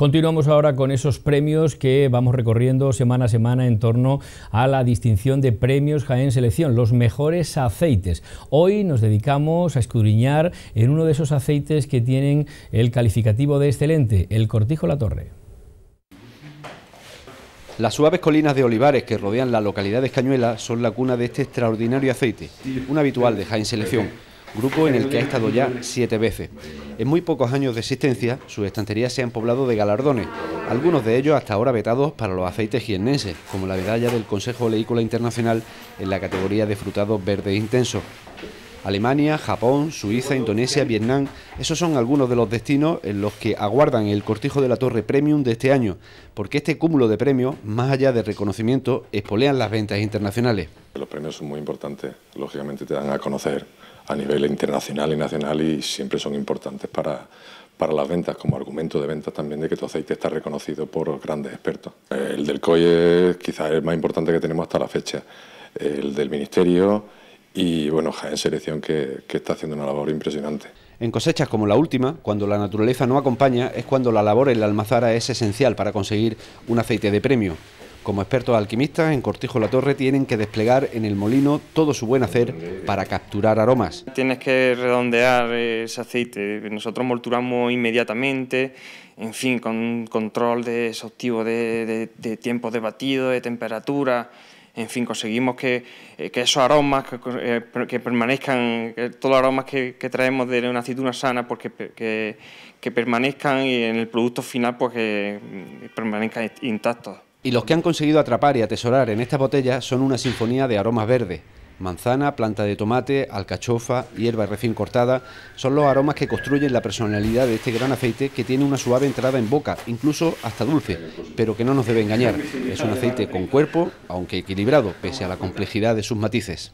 Continuamos ahora con esos premios que vamos recorriendo semana a semana en torno a la distinción de premios Jaén Selección, los mejores aceites. Hoy nos dedicamos a escudriñar en uno de esos aceites que tienen el calificativo de excelente, el Cortijo La Torre. Las suaves colinas de olivares que rodean la localidad de Escañuela son la cuna de este extraordinario aceite, un habitual de Jaén Selección grupo en el que ha estado ya siete veces. En muy pocos años de existencia, sus estanterías se han poblado de galardones, algunos de ellos hasta ahora vetados para los aceites jiennenses, como la medalla del Consejo Leícola Internacional en la categoría de frutados verdes intensos. Alemania, Japón, Suiza, Indonesia, Vietnam, esos son algunos de los destinos en los que aguardan el cortijo de la Torre Premium de este año, porque este cúmulo de premios, más allá de reconocimiento, espolean las ventas internacionales. Los premios son muy importantes, lógicamente te dan a conocer a nivel internacional y nacional y siempre son importantes para, para las ventas, como argumento de ventas también de que tu aceite está reconocido por grandes expertos. El del COI es el más importante que tenemos hasta la fecha, el del Ministerio y bueno, Jaén Selección que, está haciendo una labor impresionante. En cosechas como la última, cuando la naturaleza no acompaña, es cuando la labor en la almazara es esencial para conseguir un aceite de premio. Como expertos alquimistas, en Cortijo La Torre tienen que desplegar en el molino todo su buen hacer para capturar aromas. Tienes que redondear ese aceite. Nosotros molturamos inmediatamente, en fin, con control de exhaustivo de, de, de tiempos de batido, de temperatura en fin, conseguimos que, eh, esos aromas, que, eh, permanezcan, todos los aromas que, traemos de una aceituna sana, porque pues que, permanezcan y en el producto final pues que mm, permanezcan intactos. Y los que han conseguido atrapar y atesorar en esta botella son una sinfonía de aromas verdes Manzana, planta de tomate, alcachofa, hierba recién cortada son los aromas que construyen la personalidad de este gran aceite que tiene una suave entrada en boca, incluso hasta dulce, pero que no nos debe engañar. Es un aceite con cuerpo, aunque equilibrado, pese a la complejidad de sus matices.